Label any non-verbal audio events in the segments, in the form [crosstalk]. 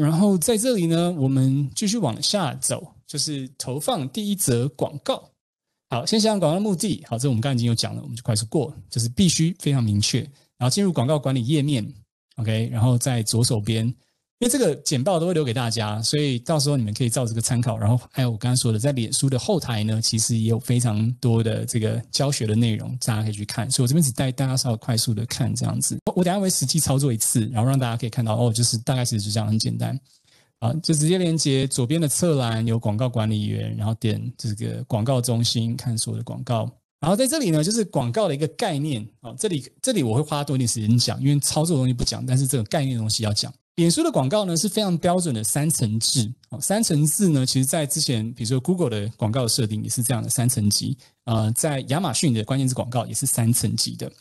然后在这里呢，我们继续往下走，就是投放第一则广告。好，先想广告目的。好，这我们刚才已经有讲了，我们就快速过，就是必须非常明确。然后进入广告管理页面，OK，然后在左手边。因为这个简报都会留给大家，所以到时候你们可以照这个参考。然后还有我刚刚说的，在脸书的后台呢，其实也有非常多的这个教学的内容，大家可以去看。所以我这边只带大家稍微快速的看这样子。我等下会实际操作一次，然后让大家可以看到哦，就是大概其实就这样，很简单啊，就直接连接左边的侧栏有广告管理员，然后点这个广告中心看所有的广告。然后在这里呢，就是广告的一个概念啊，这里这里我会花多一点时间讲，因为操作东西不讲，但是这个概念东西要讲。脸书的广告呢是非常标准的三层制，哦，三层制呢，其实，在之前，比如说 Google 的广告设定也是这样的三层级，呃，在亚马逊的关键字广告也是三层级的。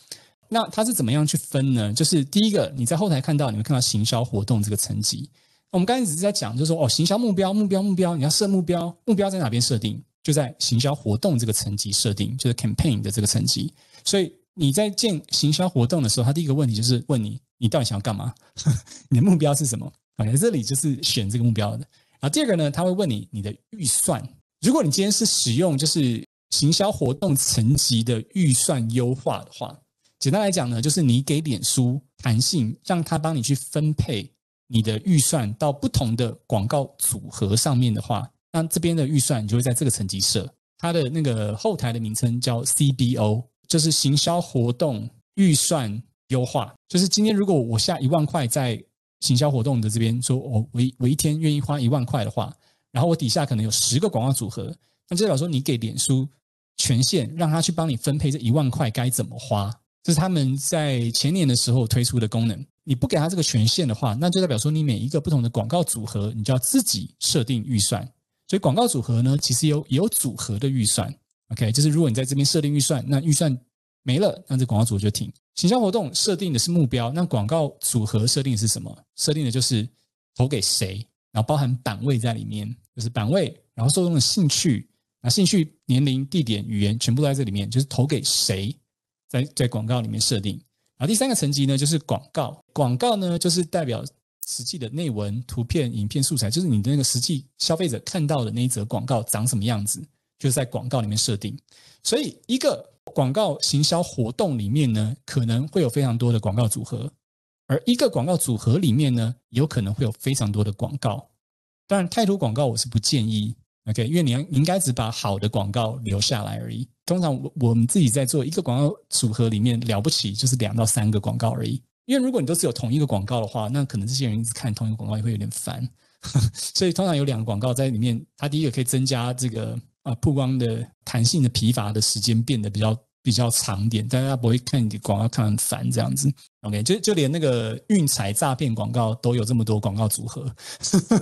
那它是怎么样去分呢？就是第一个，你在后台看到，你会看到行销活动这个层级。我们刚才只是在讲，就是说哦，行销目标，目标，目标，你要设目标，目标在哪边设定？就在行销活动这个层级设定，就是 campaign 的这个层级。所以。你在建行销活动的时候，他第一个问题就是问你：你到底想要干嘛？[laughs] 你的目标是什么？正这里就是选这个目标的。然后第二个呢，他会问你你的预算。如果你今天是使用就是行销活动层级的预算优化的话，简单来讲呢，就是你给脸书弹性，让他帮你去分配你的预算到不同的广告组合上面的话，那这边的预算你就会在这个层级设。它的那个后台的名称叫 CBO。就是行销活动预算优化，就是今天如果我下一万块在行销活动的这边，说我我我一天愿意花一万块的话，然后我底下可能有十个广告组合，那就代表说你给脸书权限，让他去帮你分配这一万块该怎么花，这是他们在前年的时候推出的功能。你不给他这个权限的话，那就代表说你每一个不同的广告组合，你就要自己设定预算。所以广告组合呢，其实有也有组合的预算。OK，就是如果你在这边设定预算，那预算没了，那这广告组就停。形销活动设定的是目标，那广告组合设定的是什么？设定的就是投给谁，然后包含版位在里面，就是版位，然后受众的兴趣、啊，兴趣、年龄、地点、语言全部都在这里面，就是投给谁，在在广告里面设定。然后第三个层级呢，就是广告，广告呢就是代表实际的内文、图片、影片、素材，就是你的那个实际消费者看到的那一则广告长什么样子。就是在广告里面设定，所以一个广告行销活动里面呢，可能会有非常多的广告组合，而一个广告组合里面呢，有可能会有非常多的广告。当然，太多广告我是不建议，OK？因为你要应该只把好的广告留下来而已。通常我我们自己在做一个广告组合里面，了不起就是两到三个广告而已。因为如果你都是有同一个广告的话，那可能这些人一直看同一个广告也会有点烦。[laughs] 所以通常有两个广告在里面，它第一个可以增加这个。啊，曝光的、弹性的、疲乏的时间变得比较比较长点，大家不会看广告看很烦这样子。OK，就就连那个运彩诈骗广告都有这么多广告组合，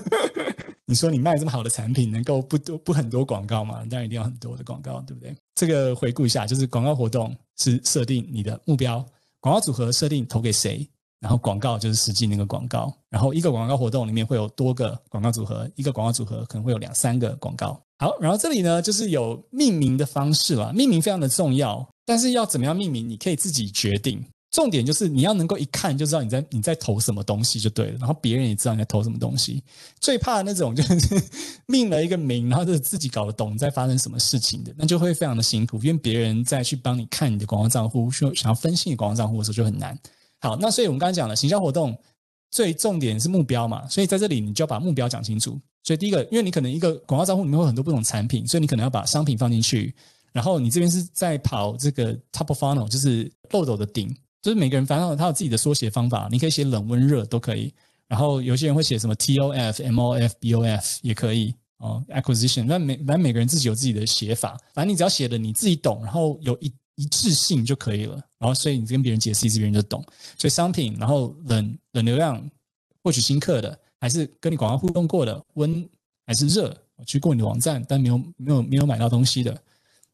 [laughs] 你说你卖这么好的产品，能够不多不很多广告吗？当然一定要很多的广告，对不对？这个回顾一下，就是广告活动是设定你的目标，广告组合设定投给谁。然后广告就是实际那个广告，然后一个广告活动里面会有多个广告组合，一个广告组合可能会有两三个广告。好，然后这里呢就是有命名的方式了，命名非常的重要，但是要怎么样命名，你可以自己决定。重点就是你要能够一看就知道你在你在投什么东西就对了，然后别人也知道你在投什么东西。最怕那种就是 [laughs] 命了一个名，然后是自己搞得懂在发生什么事情的，那就会非常的辛苦，因为别人再去帮你看你的广告账户，说想要分析你广告账户的时候就很难。好，那所以我们刚才讲了，行销活动最重点是目标嘛，所以在这里你就要把目标讲清楚。所以第一个，因为你可能一个广告账户里面会很多不同产品，所以你可能要把商品放进去，然后你这边是在跑这个 top of funnel，就是漏斗的顶，就是每个人反正他有自己的缩写方法，你可以写冷、温、热都可以，然后有些人会写什么 T O F、M O F、B O F 也可以，哦 acquisition，那每反正每个人自己有自己的写法，反正你只要写的你自己懂，然后有一。一致性就可以了，然后所以你跟别人解释，别人就懂。所以商品，然后冷冷流量获取新客的，还是跟你广告互动过的温还是热，去过你的网站但没有没有没有买到东西的，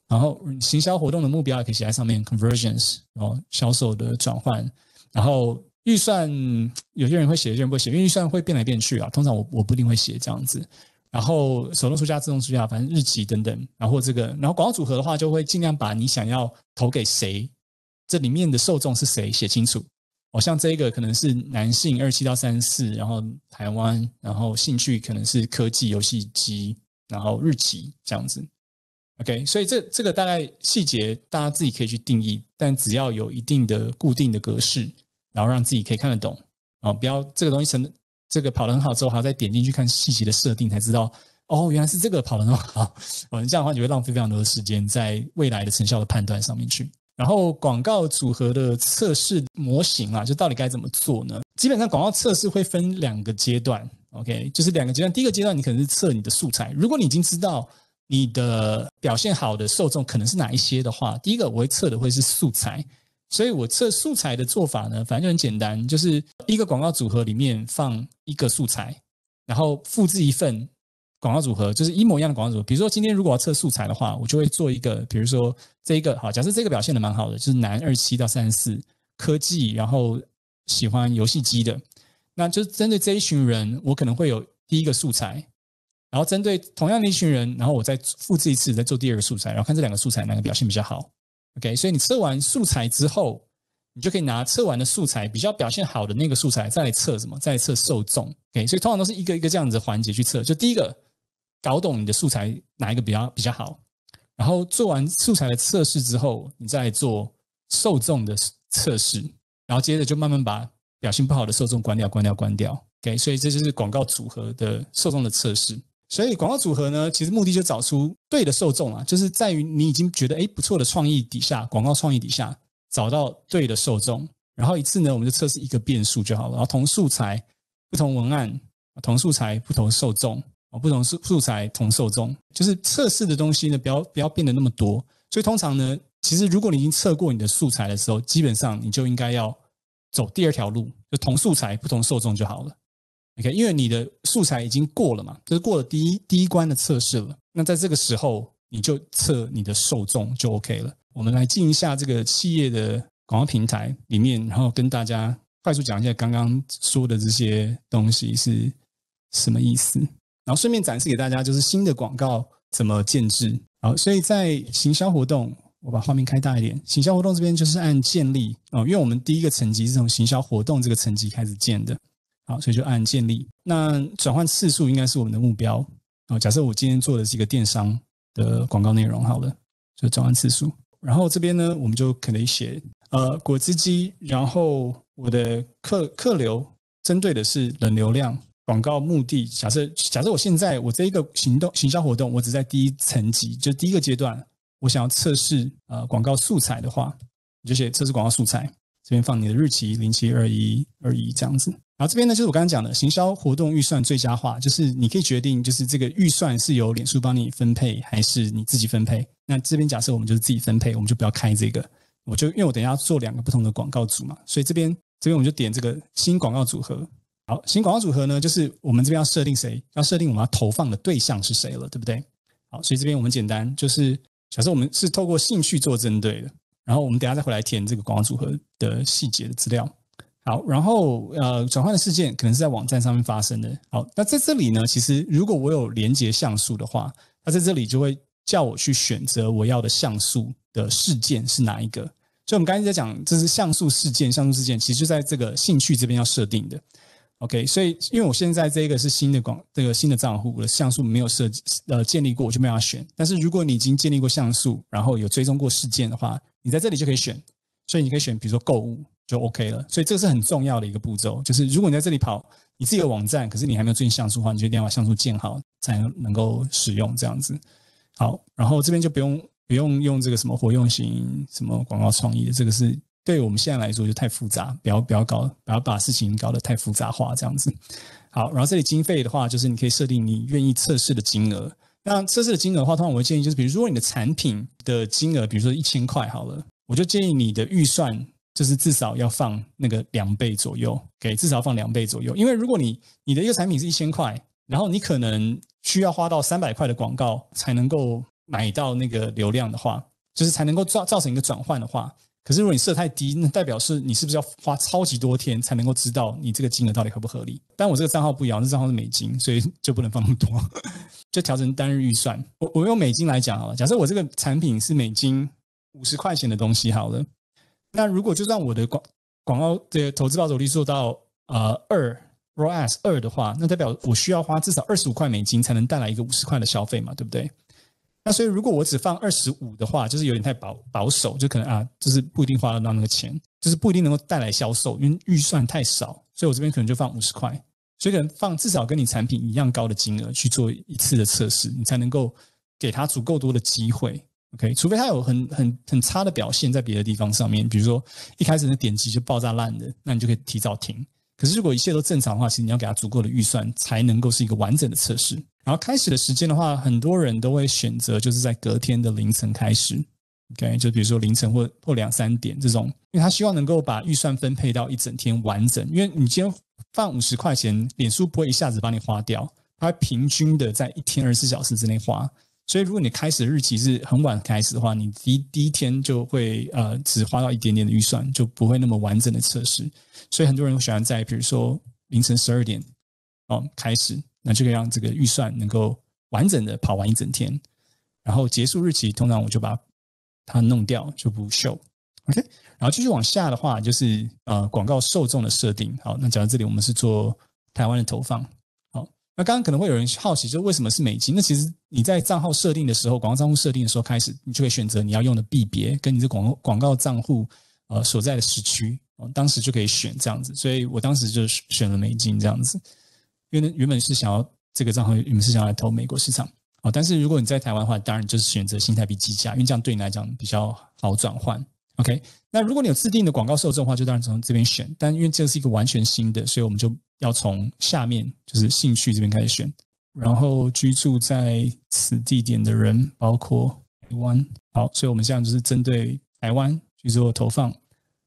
然后行销活动的目标可以写在上面，conversions，然后销售的转换，然后预算有些人会写，有些人不写，因为预算会变来变去啊。通常我我不一定会写这样子。然后手动出价、自动出价，反正日期等等。然后这个，然后广告组合的话，就会尽量把你想要投给谁，这里面的受众是谁写清楚。哦，像这个可能是男性二七到三十四，然后台湾，然后兴趣可能是科技游戏机，然后日期这样子。OK，所以这这个大概细节大家自己可以去定义，但只要有一定的固定的格式，然后让自己可以看得懂，哦，不要这个东西成。这个跑得很好之后，还要再点进去看细节的设定，才知道哦，原来是这个跑得那么好。嗯，[laughs] 这样的话你会浪费非常多的时间在未来的成效的判断上面去。然后广告组合的测试模型啊，就到底该怎么做呢？基本上广告测试会分两个阶段，OK，就是两个阶段。第一个阶段你可能是测你的素材，如果你已经知道你的表现好的受众可能是哪一些的话，第一个我会测的会是素材。所以我测素材的做法呢，反正就很简单，就是一个广告组合里面放一个素材，然后复制一份广告组合，就是一模一样的广告组合。比如说今天如果要测素材的话，我就会做一个，比如说这一个好，假设这个表现的蛮好的，就是男二七到三十四，科技，然后喜欢游戏机的，那就是针对这一群人，我可能会有第一个素材，然后针对同样的一群人，然后我再复制一次，再做第二个素材，然后看这两个素材哪个表现比较好。OK，所以你测完素材之后，你就可以拿测完的素材比较表现好的那个素材再来测什么？再来测受众。OK，所以通常都是一个一个这样子环节去测，就第一个搞懂你的素材哪一个比较比较好，然后做完素材的测试之后，你再做受众的测试，然后接着就慢慢把表现不好的受众关掉、关掉、关掉。OK，所以这就是广告组合的受众的测试。所以广告组合呢，其实目的就找出对的受众啊，就是在于你已经觉得哎不错的创意底下，广告创意底下找到对的受众，然后一次呢我们就测试一个变数就好了，然后同素材不同文案，同素材不同受众，啊不同素素材同受众，就是测试的东西呢不要不要变得那么多。所以通常呢，其实如果你已经测过你的素材的时候，基本上你就应该要走第二条路，就同素材不同受众就好了。OK，因为你的素材已经过了嘛，就是过了第一第一关的测试了。那在这个时候，你就测你的受众就 OK 了。我们来进一下这个企业的广告平台里面，然后跟大家快速讲一下刚刚说的这些东西是什么意思，然后顺便展示给大家，就是新的广告怎么建制。好，所以在行销活动，我把画面开大一点。行销活动这边就是按建立哦，因为我们第一个层级是从行销活动这个层级开始建的。好，所以就按建立。那转换次数应该是我们的目标啊。假设我今天做的是一个电商的广告内容，好了，就转换次数。然后这边呢，我们就可能写呃果汁机，然后我的客客流针对的是冷流量广告目的。假设假设我现在我这一个行动行销活动，我只在第一层级，就第一个阶段，我想要测试呃广告素材的话，你就写测试广告素材。这边放你的日期零七二一二一这样子。然后这边呢，就是我刚刚讲的行销活动预算最佳化，就是你可以决定，就是这个预算是由脸书帮你分配，还是你自己分配。那这边假设我们就是自己分配，我们就不要开这个。我就因为我等下要做两个不同的广告组嘛，所以这边这边我们就点这个新广告组合。好，新广告组合呢，就是我们这边要设定谁，要设定我们要投放的对象是谁了，对不对？好，所以这边我们简单就是假设我们是透过兴趣做针对的，然后我们等下再回来填这个广告组合的细节的资料。好，然后呃，转换的事件可能是在网站上面发生的。好，那在这里呢，其实如果我有连接像素的话，它在这里就会叫我去选择我要的像素的事件是哪一个。所以我们刚才在讲，这是像素事件，像素事件其实就在这个兴趣这边要设定的。OK，所以因为我现在这个是新的广，这个新的账户我的像素没有设呃，建立过我就没法选。但是如果你已经建立过像素，然后有追踪过事件的话，你在这里就可以选。所以你可以选，比如说购物。就 OK 了，所以这个是很重要的一个步骤，就是如果你在这里跑你自己的网站，可是你还没有最近像素的话，你就一定要把像素建好，才能够使用这样子。好，然后这边就不用不用用这个什么活用型什么广告创意的，这个是对我们现在来说就太复杂，不要不要搞不要把事情搞得太复杂化这样子。好，然后这里经费的话，就是你可以设定你愿意测试的金额。那测试的金额的话，通常我会建议就是，比如如果你的产品的金额，比如说一千块好了，我就建议你的预算。就是至少要放那个两倍左右，给至少放两倍左右。因为如果你你的一个产品是一千块，然后你可能需要花到三百块的广告才能够买到那个流量的话，就是才能够造造成一个转换的话。可是如果你设太低，那代表是你是不是要花超级多天才能够知道你这个金额到底合不合理？但我这个账号不一样，这账号是美金，所以就不能放那么多，就调成单日预算。我我用美金来讲好了。假设我这个产品是美金五十块钱的东西好了。那如果就算我的广广告的投资报酬率做到呃二 r a s 二的话，那代表我需要花至少二十五块美金才能带来一个五十块的消费嘛，对不对？那所以如果我只放二十五的话，就是有点太保保守，就可能啊，就是不一定花得到那个钱，就是不一定能够带来销售，因为预算太少，所以我这边可能就放五十块，所以可能放至少跟你产品一样高的金额去做一次的测试，你才能够给他足够多的机会。OK，除非他有很很很差的表现，在别的地方上面，比如说一开始的点击就爆炸烂的，那你就可以提早停。可是如果一切都正常的话，其实你要给他足够的预算，才能够是一个完整的测试。然后开始的时间的话，很多人都会选择就是在隔天的凌晨开始，OK，就比如说凌晨或或两三点这种，因为他希望能够把预算分配到一整天完整，因为你今天放五十块钱，脸书不会一下子把你花掉，它平均的在一天二十四小时之内花。所以，如果你开始日期是很晚开始的话，你第第一天就会呃只花到一点点的预算，就不会那么完整的测试。所以，很多人喜欢在比如说凌晨十二点哦开始，那就可以让这个预算能够完整的跑完一整天。然后结束日期，通常我就把它弄掉，就不 show。OK，然后继续往下的话，就是呃广告受众的设定。好，那讲到这里，我们是做台湾的投放。那刚刚可能会有人好奇，就为什么是美金？那其实你在账号设定的时候，广告账户设定的时候开始，你就可以选择你要用的币别跟你的广广告账户呃所在的时区，哦，当时就可以选这样子。所以我当时就选了美金这样子，因为原本是想要这个账号，你们是想要来投美国市场哦。但是如果你在台湾的话，当然就是选择新台币计价，因为这样对你来讲比较好转换。OK，那如果你有自定的广告受众的话，就当然从这边选。但因为这是一个完全新的，所以我们就要从下面就是兴趣这边开始选。然后居住在此地点的人包括台湾，好，所以我们现在就是针对台湾去做投放。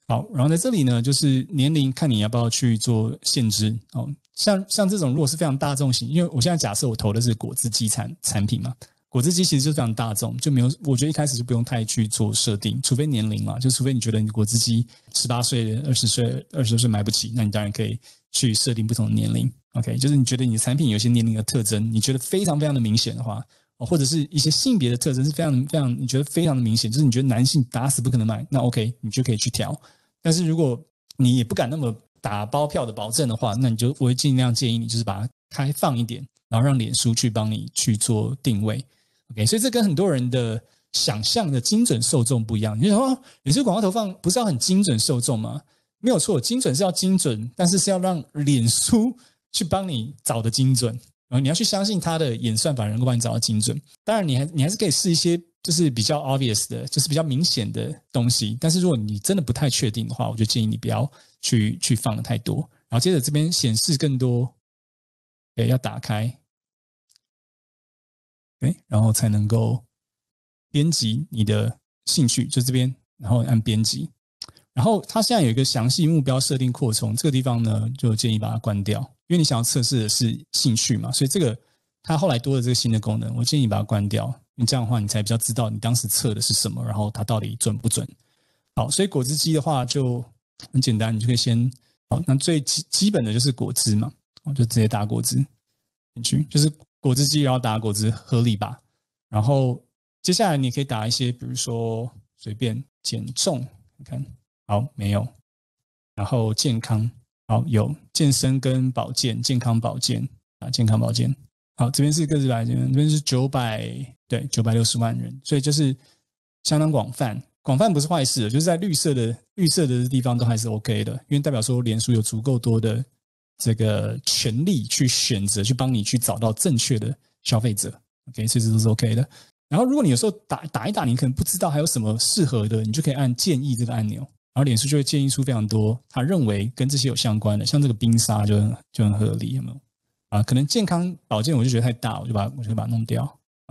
好，然后在这里呢，就是年龄看你要不要去做限制哦。像像这种如果是非常大众型，因为我现在假设我投的是果汁机产产品嘛。果汁机其实就非常大众，就没有我觉得一开始就不用太去做设定，除非年龄嘛，就除非你觉得你果汁机十八岁、二十岁、二十岁买不起，那你当然可以去设定不同的年龄。OK，就是你觉得你的产品有些年龄的特征，你觉得非常非常的明显的话，或者是一些性别的特征是非常非常，你觉得非常的明显，就是你觉得男性打死不可能买，那 OK，你就可以去调。但是如果你也不敢那么打包票的保证的话，那你就我会尽量建议你就是把它开放一点，然后让脸书去帮你去做定位。OK，所以这跟很多人的想象的精准受众不一样。你想哦，脸书广告投放不是要很精准受众吗？没有错，精准是要精准，但是是要让脸书去帮你找的精准，然后你要去相信它的演算法能够帮你找到精准。当然，你还你还是可以试一些就是比较 obvious 的，就是比较明显的东西。但是如果你真的不太确定的话，我就建议你不要去去放的太多。然后接着这边显示更多，哎，要打开。对，然后才能够编辑你的兴趣，就这边，然后按编辑。然后它现在有一个详细目标设定扩充这个地方呢，就建议把它关掉，因为你想要测试的是兴趣嘛，所以这个它后来多了这个新的功能，我建议把它关掉。你这样的话，你才比较知道你当时测的是什么，然后它到底准不准。好，所以果汁机的话就很简单，你就可以先好，那最基基本的就是果汁嘛，我就直接打果汁进去，就是。果汁机，然后打果汁合理吧。然后接下来你可以打一些，比如说随便减重，看好没有？然后健康好有健身跟保健、健康保健啊，健康保健。好，这边是各自来这边是九百对九百六十万人，所以就是相当广泛，广泛不是坏事，就是在绿色的绿色的地方都还是 OK 的，因为代表说连数有足够多的。这个权利去选择去帮你去找到正确的消费者，OK，这些都是 OK 的。然后，如果你有时候打打一打，你可能不知道还有什么适合的，你就可以按建议这个按钮，然后脸书就会建议出非常多，他认为跟这些有相关的，像这个冰沙就就很合理，有没有？啊，可能健康保健我就觉得太大，我就把我就把它弄掉，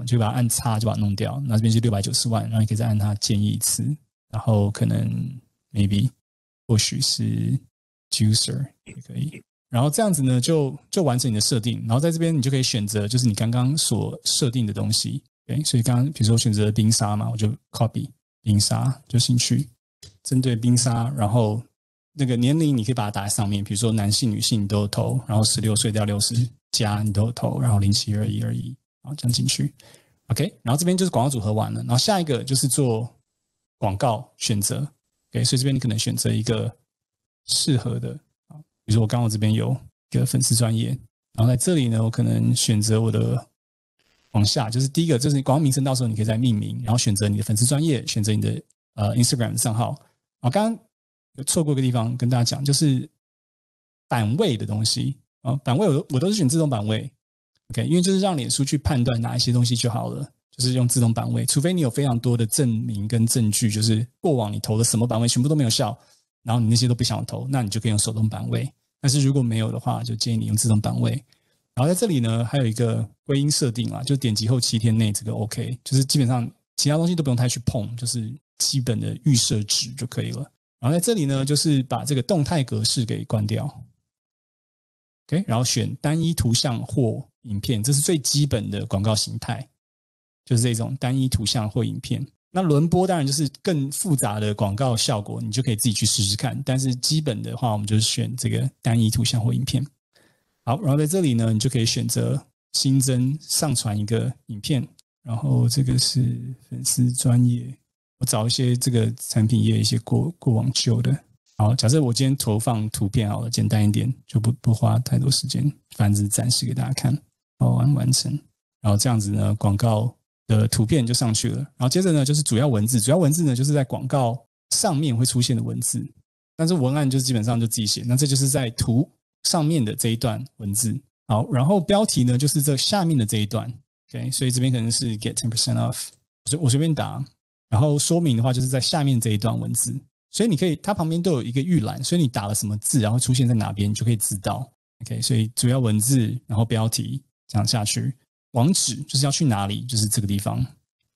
就把它按叉就把它弄掉。那这边是六百九十万，然后你可以再按它建议一次，然后可能 maybe 或许是 juicer 也可以。然后这样子呢，就就完成你的设定。然后在这边你就可以选择，就是你刚刚所设定的东西。哎，所以刚刚比如说我选择冰沙嘛，我就 copy 冰沙就进去，针对冰沙，然后那个年龄你可以把它打在上面，比如说男性、女性你都投，然后十六岁到六十加你都投，然后零七二一二一，然后样进去。OK，然后这边就是广告组合完了，然后下一个就是做广告选择。OK，所以这边你可能选择一个适合的。比如我刚好这边有一个粉丝专业，然后在这里呢，我可能选择我的往下，就是第一个，就是广告名称，到时候你可以再命名，然后选择你的粉丝专业，选择你的呃 Instagram 账号。我刚刚有错过一个地方跟大家讲，就是版位的东西啊，版位我都我都是选自动版位，OK，因为就是让脸书去判断哪一些东西就好了，就是用自动版位，除非你有非常多的证明跟证据，就是过往你投的什么版位全部都没有效。然后你那些都不想投，那你就可以用手动版位。但是如果没有的话，就建议你用自动版位。然后在这里呢，还有一个归因设定啊，就点击后七天内这个 OK，就是基本上其他东西都不用太去碰，就是基本的预设值就可以了。然后在这里呢，就是把这个动态格式给关掉，OK。然后选单一图像或影片，这是最基本的广告形态，就是这种单一图像或影片。那轮播当然就是更复杂的广告效果，你就可以自己去试试看。但是基本的话，我们就是选这个单一图像或影片。好，然后在这里呢，你就可以选择新增上传一个影片。然后这个是粉丝专业，我找一些这个产品页一些过过往旧的。好，假设我今天投放图片，好了，简单一点，就不不花太多时间，反正展示给大家看。好，完完成。然后这样子呢，广告。的图片就上去了，然后接着呢，就是主要文字。主要文字呢，就是在广告上面会出现的文字。但是文案就基本上就自己写。那这就是在图上面的这一段文字。好，然后标题呢，就是这下面的这一段。OK，所以这边可能是 Get Ten Percent Off，我随我随便打。然后说明的话，就是在下面这一段文字。所以你可以，它旁边都有一个预览，所以你打了什么字，然后出现在哪边，你就可以知道。OK，所以主要文字，然后标题，这样下去。网址就是要去哪里，就是这个地方。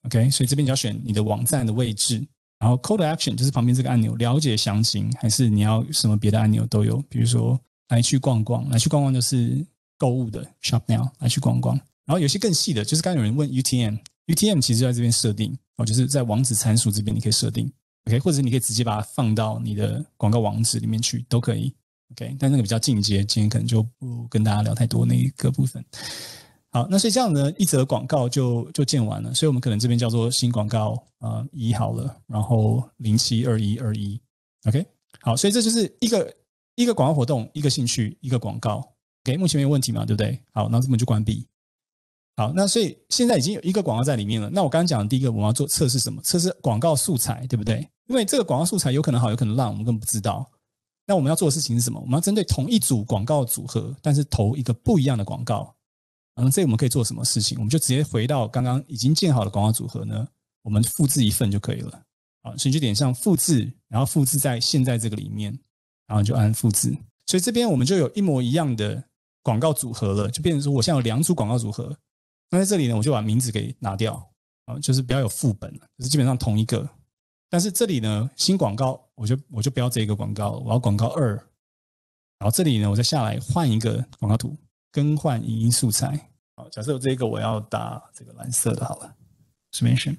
OK，所以这边你要选你的网站的位置，然后 Call to Action 就是旁边这个按钮，了解详情还是你要什么别的按钮都有，比如说来去逛逛，来去逛逛就是购物的 Shop Now，来去逛逛。然后有些更细的，就是刚有人问 UTM，UTM 其实在这边设定，哦，就是在网址参数这边你可以设定，OK，或者你可以直接把它放到你的广告网址里面去都可以，OK。但那个比较进阶，今天可能就不跟大家聊太多那一个部分。好，那所以这样呢，一则广告就就建完了，所以我们可能这边叫做新广告啊一好了，然后零七二一二一，OK，好，所以这就是一个一个广告活动，一个兴趣，一个广告，给目前没有问题嘛，对不对？好，那这么就关闭。好，那所以现在已经有一个广告在里面了，那我刚刚讲的第一个我们要做测试什么？测试广告素材，对不对？因为这个广告素材有可能好，有可能烂，我们根本不知道。那我们要做的事情是什么？我们要针对同一组广告组合，但是投一个不一样的广告。那这我们可以做什么事情？我们就直接回到刚刚已经建好的广告组合呢？我们复制一份就可以了啊，程序点上复制，然后复制在现在这个里面，然后就按复制。所以这边我们就有一模一样的广告组合了，就变成说我现在有两组广告组合。那在这里呢，我就把名字给拿掉啊，就是比较有副本，就是基本上同一个。但是这里呢，新广告我就我就不要这一个广告，我要广告二。然后这里呢，我再下来换一个广告图，更换影音素材。假设我这个我要打这个蓝色的好了，submission。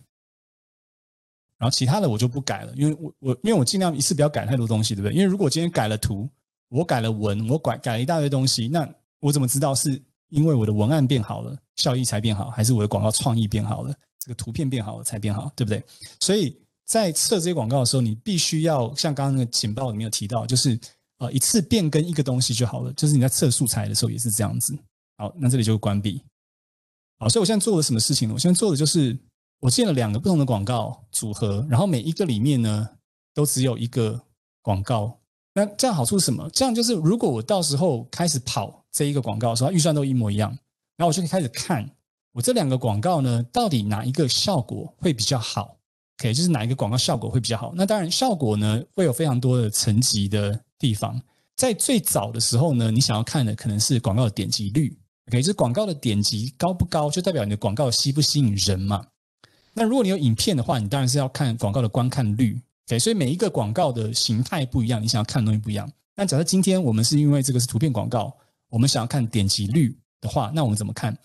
然后其他的我就不改了，因为我我因为我尽量一次不要改太多东西，对不对？因为如果今天改了图，我改了文，我改改了一大堆东西，那我怎么知道是因为我的文案变好了，效益才变好，还是我的广告创意变好了，这个图片变好了才变好，对不对？所以在测这些广告的时候，你必须要像刚刚那个简报里面有提到，就是呃一次变更一个东西就好了。就是你在测素材的时候也是这样子。好，那这里就关闭。好，所以我现在做的什么事情呢？我现在做的就是我建了两个不同的广告组合，然后每一个里面呢，都只有一个广告。那这样好处是什么？这样就是如果我到时候开始跑这一个广告的时候，预算都一模一样，然后我就可以开始看我这两个广告呢，到底哪一个效果会比较好？OK，就是哪一个广告效果会比较好？那当然，效果呢会有非常多的层级的地方。在最早的时候呢，你想要看的可能是广告的点击率。OK，这广告的点击高不高，就代表你的广告吸不吸引人嘛？那如果你有影片的话，你当然是要看广告的观看率。OK，所以每一个广告的形态不一样，你想要看的东西不一样。那假设今天我们是因为这个是图片广告，我们想要看点击率的话，那我们怎么看？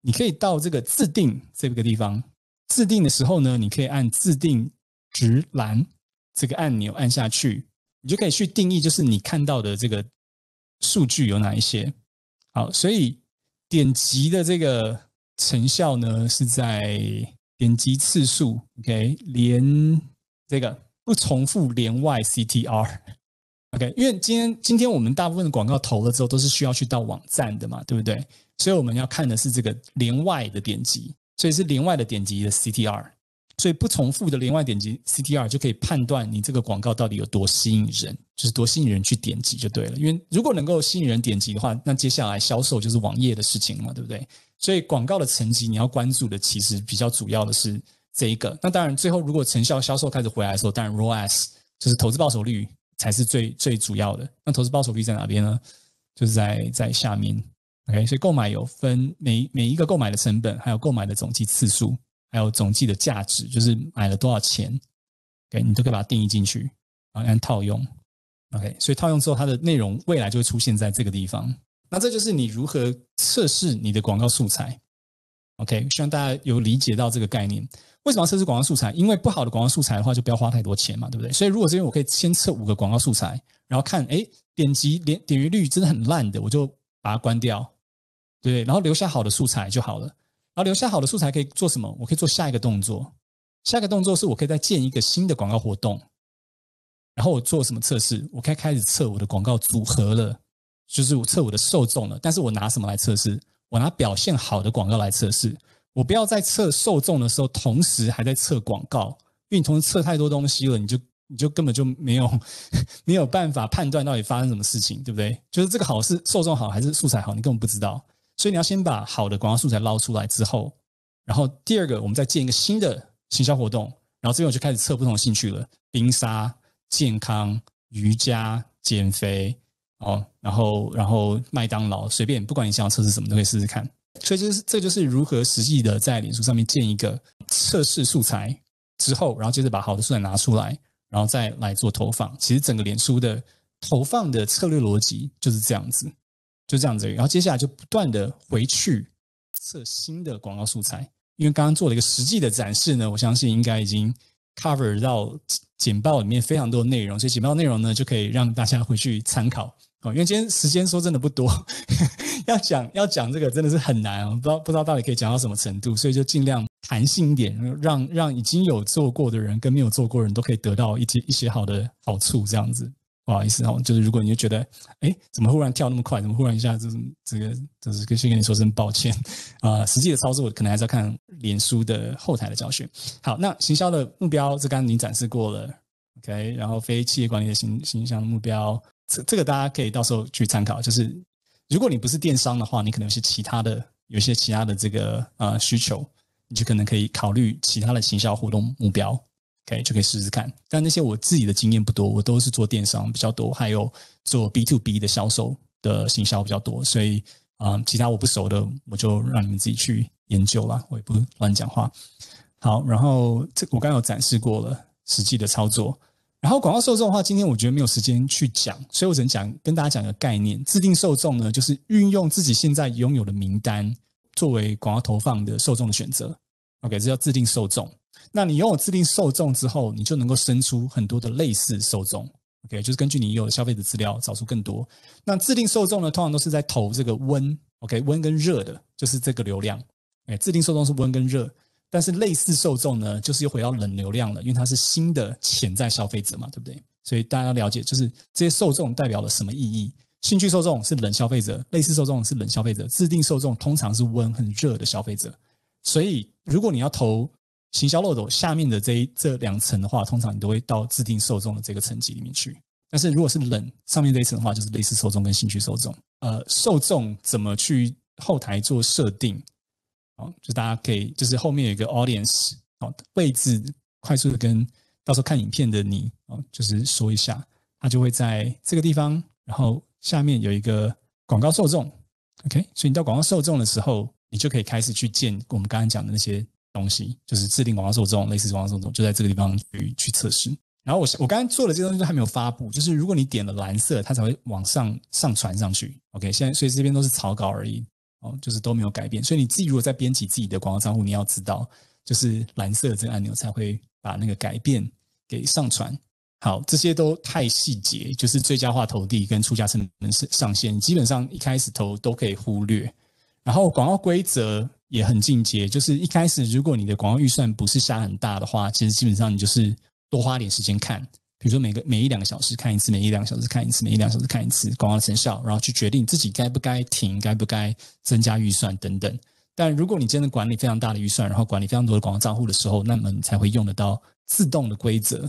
你可以到这个“自定”这个地方，自定的时候呢，你可以按“自定值栏”这个按钮按下去，你就可以去定义，就是你看到的这个数据有哪一些。好，所以点击的这个成效呢，是在点击次数，OK，连这个不重复连外 CTR，OK，[laughs] 因为今天今天我们大部分的广告投了之后，都是需要去到网站的嘛，对不对？所以我们要看的是这个连外的点击，所以是连外的点击的 CTR。所以不重复的连外点击 CTR 就可以判断你这个广告到底有多吸引人，就是多吸引人去点击就对了。因为如果能够吸引人点击的话，那接下来销售就是网页的事情了，对不对？所以广告的成级你要关注的其实比较主要的是这一个。那当然最后如果成效销售开始回来的时候，当然 ROAS 就是投资报酬率才是最最主要的。那投资报酬率在哪边呢？就是在在下面。OK，所以购买有分每每一个购买的成本，还有购买的总计次数。还有总计的价值，就是买了多少钱，OK，你都可以把它定义进去，然后按套用，OK，所以套用之后，它的内容未来就会出现在这个地方。那这就是你如何测试你的广告素材，OK，希望大家有理解到这个概念。为什么要测试广告素材？因为不好的广告素材的话，就不要花太多钱嘛，对不对？所以如果这边我可以先测五个广告素材，然后看，哎，点击连点击率真的很烂的，我就把它关掉，对，然后留下好的素材就好了。然后留下好的素材可以做什么？我可以做下一个动作。下一个动作是我可以再建一个新的广告活动。然后我做什么测试？我可以开始测我的广告组合了，就是我测我的受众了。但是我拿什么来测试？我拿表现好的广告来测试。我不要再测受众的时候，同时还在测广告，因为你同时测太多东西了，你就你就根本就没有 [laughs] 没有办法判断到底发生什么事情，对不对？就是这个好是受众好还是素材好，你根本不知道。所以你要先把好的广告素材捞出来之后，然后第二个我们再建一个新的行销活动，然后这边我就开始测不同的兴趣了：冰沙、健康、瑜伽、减肥，哦，然后然后麦当劳，随便，不管你想要测试什么都可以试试看。所以就是这就是如何实际的在脸书上面建一个测试素材之后，然后接着把好的素材拿出来，然后再来做投放。其实整个脸书的投放的策略逻辑就是这样子。就这样子，然后接下来就不断的回去测新的广告素材，因为刚刚做了一个实际的展示呢，我相信应该已经 cover 到简报里面非常多内容，所以简报内容呢就可以让大家回去参考哦。因为今天时间说真的不多，[laughs] 要讲要讲这个真的是很难哦，不知道不知道到底可以讲到什么程度，所以就尽量弹性一点，让让已经有做过的人跟没有做过人都可以得到一些一些好的好处，这样子。不好意思，哦，就是如果你就觉得，哎，怎么忽然跳那么快？怎么忽然一下？这、这个、就是先跟你说声抱歉 [laughs] 啊！实际的操作我可能还是要看脸书的后台的教训。好，那行销的目标，这刚刚您展示过了，OK？然后非企业管理的行行销目标，这这个大家可以到时候去参考。就是如果你不是电商的话，你可能是其他的，有些其他的这个呃需求，你就可能可以考虑其他的行销活动目标。可以就可以试试看，但那些我自己的经验不多，我都是做电商比较多，还有做 B to B 的销售的行销比较多，所以啊，其他我不熟的，我就让你们自己去研究了，我也不乱讲话。好，然后这我刚刚有展示过了实际的操作，然后广告受众的话，今天我觉得没有时间去讲，所以我只能讲跟大家讲一个概念，制定受众呢，就是运用自己现在拥有的名单作为广告投放的受众的选择。OK，这叫制定受众。那你拥有制定受众之后，你就能够生出很多的类似受众，OK，就是根据你有消费者资料找出更多。那制定受众呢，通常都是在投这个温，OK，温跟热的，就是这个流量，哎，制定受众是温跟热，但是类似受众呢，就是又回到冷流量了，因为它是新的潜在消费者嘛，对不对？所以大家要了解，就是这些受众代表了什么意义？兴趣受众是冷消费者，类似受众是冷消费者，制定受众通常是温很热的消费者。所以如果你要投，行销漏斗下面的这这两层的话，通常你都会到制定受众的这个层级里面去。但是如果是冷上面这一层的话，就是类似受众跟兴趣受众。呃，受众怎么去后台做设定？哦，就大家可以就是后面有一个 audience 好位置，快速的跟到时候看影片的你哦，就是说一下，他就会在这个地方，然后下面有一个广告受众，OK。所以你到广告受众的时候，你就可以开始去建我们刚刚讲的那些。东西就是制定广告，是我这种类似广告这种，就在这个地方去去测试。然后我我刚刚做的这些东西都还没有发布，就是如果你点了蓝色，它才会往上上传上去。OK，现在所以这边都是草稿而已，哦，就是都没有改变。所以你自己如果在编辑自己的广告账户，你要知道，就是蓝色这个按钮才会把那个改变给上传。好，这些都太细节，就是最佳化投递跟出价成本上上限，基本上一开始投都可以忽略。然后广告规则。也很进阶，就是一开始如果你的广告预算不是下很大的话，其实基本上你就是多花点时间看，比如说每个每一两个小时看一次，每一两个小时看一次，每一两个小时看一次广告成效，然后去决定自己该不该停，该不该增加预算等等。但如果你真的管理非常大的预算，然后管理非常多的广告账户的时候，那么你才会用得到自动的规则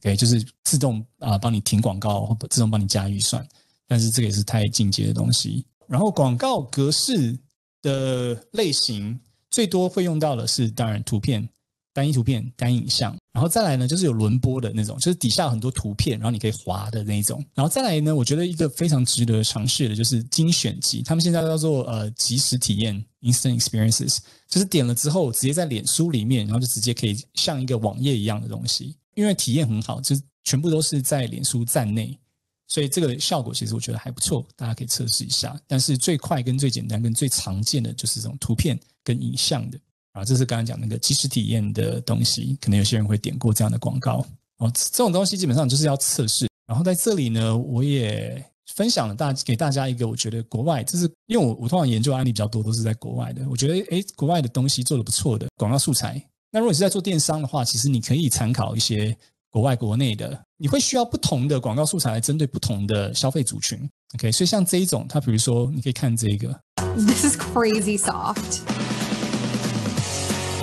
，OK，就是自动啊帮你停广告，或自动帮你加预算。但是这个也是太进阶的东西。然后广告格式。的类型最多会用到的是，当然图片、单一图片、单影像，然后再来呢就是有轮播的那种，就是底下很多图片，然后你可以滑的那种，然后再来呢，我觉得一个非常值得尝试的就是精选集，他们现在叫做呃即时体验 （Instant Experiences），就是点了之后直接在脸书里面，然后就直接可以像一个网页一样的东西，因为体验很好，就是全部都是在脸书站内。所以这个效果其实我觉得还不错，大家可以测试一下。但是最快跟最简单跟最常见的就是这种图片跟影像的啊，这是刚刚讲那个即时体验的东西，可能有些人会点过这样的广告哦。这种东西基本上就是要测试。然后在这里呢，我也分享了大给大家一个我觉得国外，这是因为我我通常研究案例比较多都是在国外的，我觉得诶，国外的东西做的不错的广告素材。那如果你是在做电商的话，其实你可以参考一些国外国内的。你会需要不同的广告素材来针对不同的消费族群，OK？所以像这一种，它比如说，你可以看这个，This is crazy soft.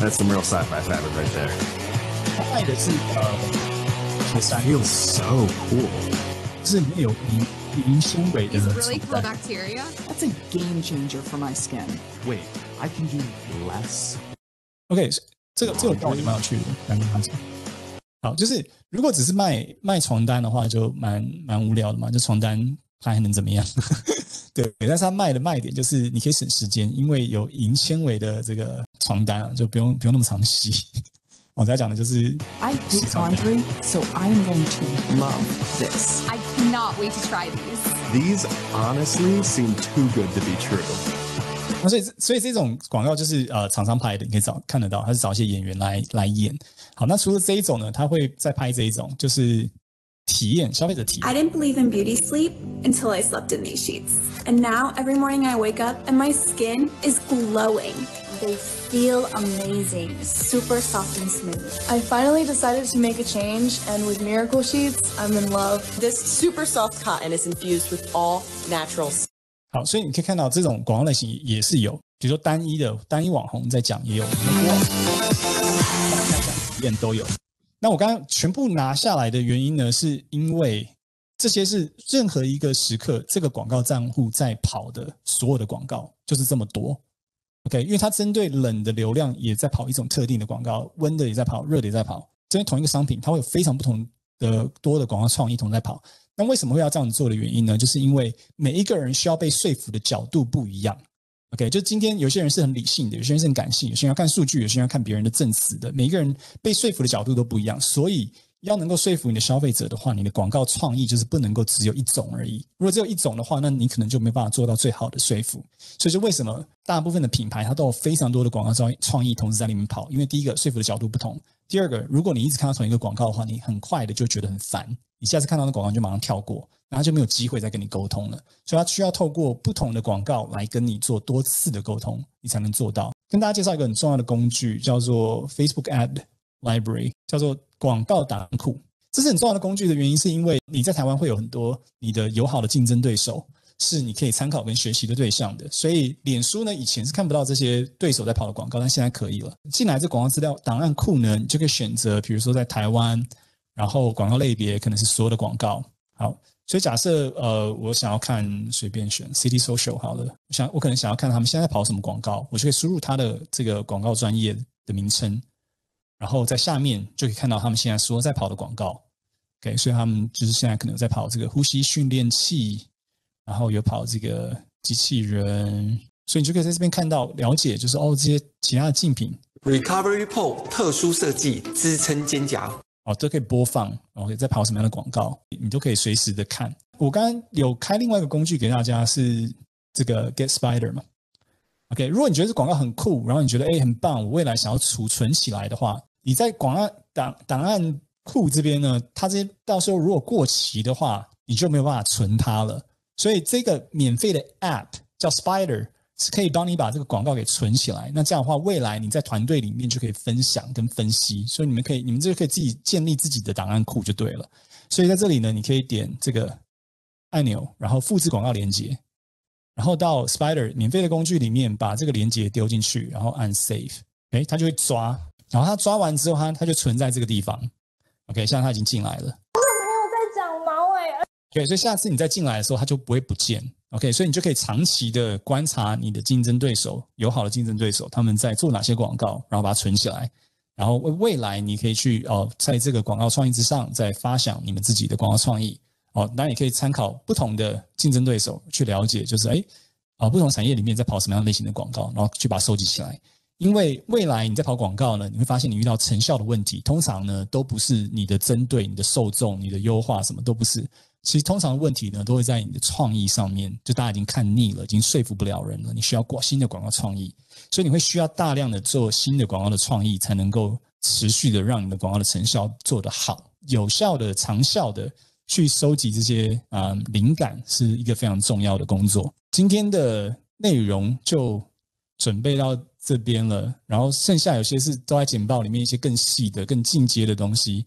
That's some real sci-fi fabric right there. 这卖的是呃，这感觉 so s cool，这里面有银银纤维的，Is really c o o l bacteria? That's a game changer for my skin. Wait, I can do less. OK，这个这个广告也蛮有趣的，赶紧看一下。好，就是如果只是卖卖床单的话，就蛮蛮无聊的嘛，就床单它还能怎么样？对，但是它卖的卖点就是你可以省时间，因为有银纤维的这个床单啊，就不用不用那么长洗。我在讲的就是。I do l a o n d r y so I'm going to love this. I cannot wait to try these. These honestly seem too good to be true. I did didn't believe in beauty sleep until I slept in these sheets, and now every morning I wake up and my skin is glowing. They feel amazing, super soft and smooth. I finally decided to make a change, and with Miracle Sheets, I'm in love. This super soft cotton is infused with all natural. 好，所以你可以看到这种广告类型也是有，比如说单一的单一网红在讲，也有很多，各种各样的都有。那我刚刚全部拿下来的原因呢，是因为这些是任何一个时刻这个广告账户在跑的所有的广告就是这么多。OK，因为它针对冷的流量也在跑一种特定的广告，温的也在跑，热的也在跑，针对同一个商品，它会有非常不同的多的广告创意同在跑。那为什么会要这样做的原因呢？就是因为每一个人需要被说服的角度不一样。OK，就今天有些人是很理性的，有些人是很感性，有些人要看数据，有些人要看别人的证词的。每一个人被说服的角度都不一样，所以要能够说服你的消费者的话，你的广告创意就是不能够只有一种而已。如果只有一种的话，那你可能就没办法做到最好的说服。所以就为什么大部分的品牌它都有非常多的广告创创意同时在里面跑，因为第一个说服的角度不同。第二个，如果你一直看到同一个广告的话，你很快的就觉得很烦，你下次看到那广告就马上跳过，然后就没有机会再跟你沟通了。所以它需要透过不同的广告来跟你做多次的沟通，你才能做到。跟大家介绍一个很重要的工具，叫做 Facebook Ad Library，叫做广告档库。这是很重要的工具的原因，是因为你在台湾会有很多你的友好的竞争对手。是你可以参考跟学习的对象的，所以脸书呢以前是看不到这些对手在跑的广告，但现在可以了。进来这广告资料档案库呢，你就可以选择，比如说在台湾，然后广告类别可能是所有的广告。好，所以假设呃我想要看随便选 City Social 好了，我想我可能想要看他们现在在跑什么广告，我就可以输入他的这个广告专业的名称，然后在下面就可以看到他们现在所有在跑的广告。OK，所以他们就是现在可能在跑这个呼吸训练器。然后有跑这个机器人，所以你就可以在这边看到、了解，就是哦这些其他的竞品。Recovery Pole 特殊设计支撑肩胛，哦，都可以播放，o k 在跑什么样的广告，你都可以随时的看。我刚刚有开另外一个工具给大家，是这个 Get Spider 嘛。OK，如果你觉得这广告很酷，然后你觉得哎很棒，我未来想要储存起来的话，你在广案档档案库这边呢，它这些到时候如果过期的话，你就没有办法存它了。所以这个免费的 App 叫 Spider 是可以帮你把这个广告给存起来。那这样的话，未来你在团队里面就可以分享跟分析。所以你们可以，你们这个可以自己建立自己的档案库就对了。所以在这里呢，你可以点这个按钮，然后复制广告链接，然后到 Spider 免费的工具里面把这个链接丢进去，然后按 Save，哎，它就会抓。然后它抓完之后，它它就存在这个地方。OK，现在它已经进来了。对，所以下次你再进来的时候，它就不会不见。OK，所以你就可以长期的观察你的竞争对手，友好的竞争对手，他们在做哪些广告，然后把它存起来，然后未未来你可以去哦，在这个广告创意之上再发想你们自己的广告创意哦。当然也可以参考不同的竞争对手去了解，就是哎，啊，不同产业里面在跑什么样类型的广告，然后去把它收集起来。因为未来你在跑广告呢，你会发现你遇到成效的问题，通常呢都不是你的针对、你的受众、你的优化什么都不是。其实通常问题呢都会在你的创意上面，就大家已经看腻了，已经说服不了人了，你需要过新的广告创意。所以你会需要大量的做新的广告的创意，才能够持续的让你的广告的成效做得好、有效的、长效的去收集这些啊灵感，是一个非常重要的工作。今天的内容就准备到。这边了，然后剩下有些是都在简报里面一些更细的、更进阶的东西，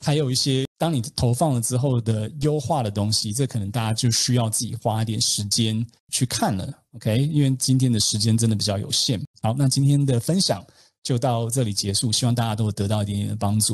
还有一些当你投放了之后的优化的东西，这可能大家就需要自己花一点时间去看了，OK？因为今天的时间真的比较有限。好，那今天的分享就到这里结束，希望大家都能得到一点点的帮助。